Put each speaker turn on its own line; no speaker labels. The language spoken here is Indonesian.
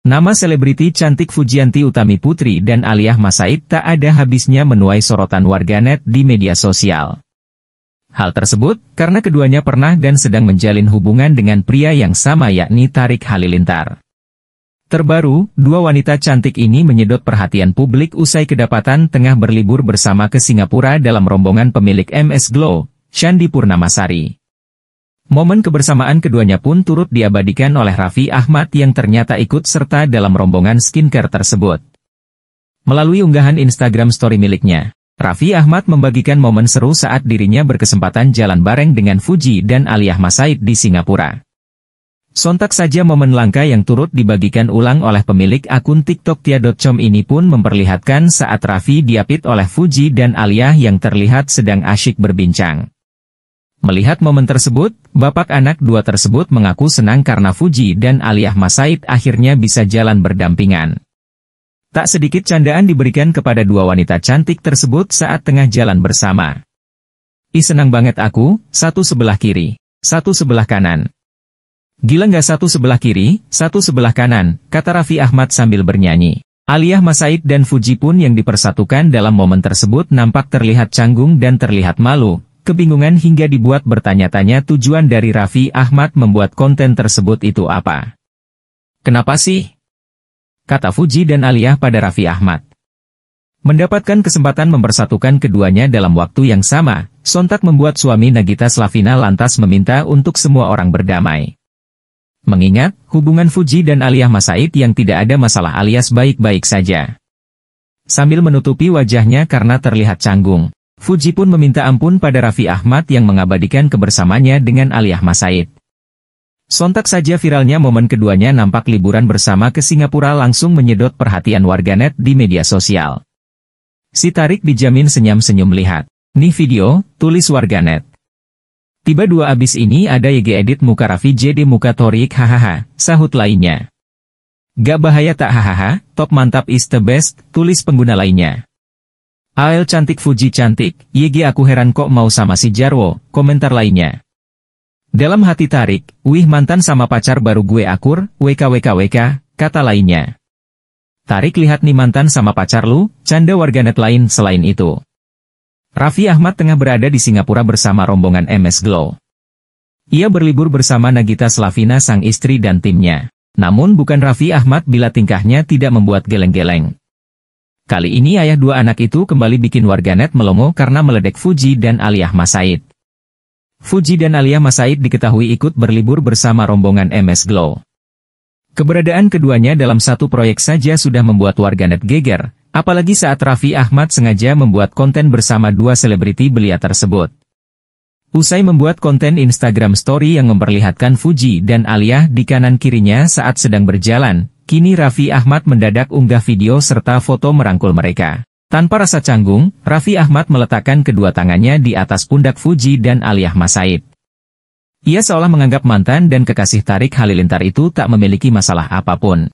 Nama selebriti cantik Fujianti Utami Putri dan Aliyah Masaid tak ada habisnya menuai sorotan warganet di media sosial. Hal tersebut karena keduanya pernah dan sedang menjalin hubungan dengan pria yang sama yakni Tarik Halilintar. Terbaru, dua wanita cantik ini menyedot perhatian publik usai kedapatan tengah berlibur bersama ke Singapura dalam rombongan pemilik MS Glow, Shandi Purnamasari. Momen kebersamaan keduanya pun turut diabadikan oleh Raffi Ahmad yang ternyata ikut serta dalam rombongan skincare tersebut. Melalui unggahan Instagram story miliknya, Raffi Ahmad membagikan momen seru saat dirinya berkesempatan jalan bareng dengan Fuji dan Aliyah Masaid di Singapura. Sontak saja momen langka yang turut dibagikan ulang oleh pemilik akun TikTok Tia.com ini pun memperlihatkan saat Raffi diapit oleh Fuji dan Aliyah yang terlihat sedang asyik berbincang. Melihat momen tersebut, bapak anak dua tersebut mengaku senang karena Fuji dan Aliyah Masaid akhirnya bisa jalan berdampingan. Tak sedikit candaan diberikan kepada dua wanita cantik tersebut saat tengah jalan bersama. Ih senang banget aku, satu sebelah kiri, satu sebelah kanan. Gila nggak satu sebelah kiri, satu sebelah kanan, kata Raffi Ahmad sambil bernyanyi. Aliyah Masaid dan Fuji pun yang dipersatukan dalam momen tersebut nampak terlihat canggung dan terlihat malu, kebingungan hingga dibuat bertanya-tanya tujuan dari Raffi Ahmad membuat konten tersebut itu apa. Kenapa sih? Kata Fuji dan Aliyah pada Raffi Ahmad. Mendapatkan kesempatan mempersatukan keduanya dalam waktu yang sama, sontak membuat suami Nagita Slavina lantas meminta untuk semua orang berdamai. Mengingat, hubungan Fuji dan Aliyah Masaid yang tidak ada masalah alias baik-baik saja. Sambil menutupi wajahnya karena terlihat canggung. Fuji pun meminta ampun pada Raffi Ahmad yang mengabadikan kebersamanya dengan Ali Ahmad Said. Sontak saja viralnya momen keduanya nampak liburan bersama ke Singapura langsung menyedot perhatian warganet di media sosial. Si Tarik dijamin senyum-senyum lihat. Nih video, tulis warganet. Tiba dua abis ini ada YG edit muka Raffi JD muka Torik hahaha, sahut lainnya. Gak bahaya tak hahaha, top mantap is the best, tulis pengguna lainnya. AL cantik Fuji cantik, YG aku heran kok mau sama si Jarwo, komentar lainnya. Dalam hati tarik, wih mantan sama pacar baru gue akur, wkwkwk, kata lainnya. Tarik lihat nih mantan sama pacar lu, canda warganet lain selain itu. Raffi Ahmad tengah berada di Singapura bersama rombongan MS Glow. Ia berlibur bersama Nagita Slavina sang istri dan timnya. Namun bukan Raffi Ahmad bila tingkahnya tidak membuat geleng-geleng. Kali ini ayah dua anak itu kembali bikin warganet melongo karena meledek Fuji dan Aliyah Masaid. Fuji dan Aliyah Masaid diketahui ikut berlibur bersama rombongan MS Glow. Keberadaan keduanya dalam satu proyek saja sudah membuat warganet geger, apalagi saat Raffi Ahmad sengaja membuat konten bersama dua selebriti belia tersebut. Usai membuat konten Instagram Story yang memperlihatkan Fuji dan Aliyah di kanan kirinya saat sedang berjalan, Kini Raffi Ahmad mendadak unggah video serta foto merangkul mereka. Tanpa rasa canggung, Raffi Ahmad meletakkan kedua tangannya di atas pundak Fuji dan Aliyah Masaid. Ia seolah menganggap mantan dan kekasih Tarik Halilintar itu tak memiliki masalah apapun.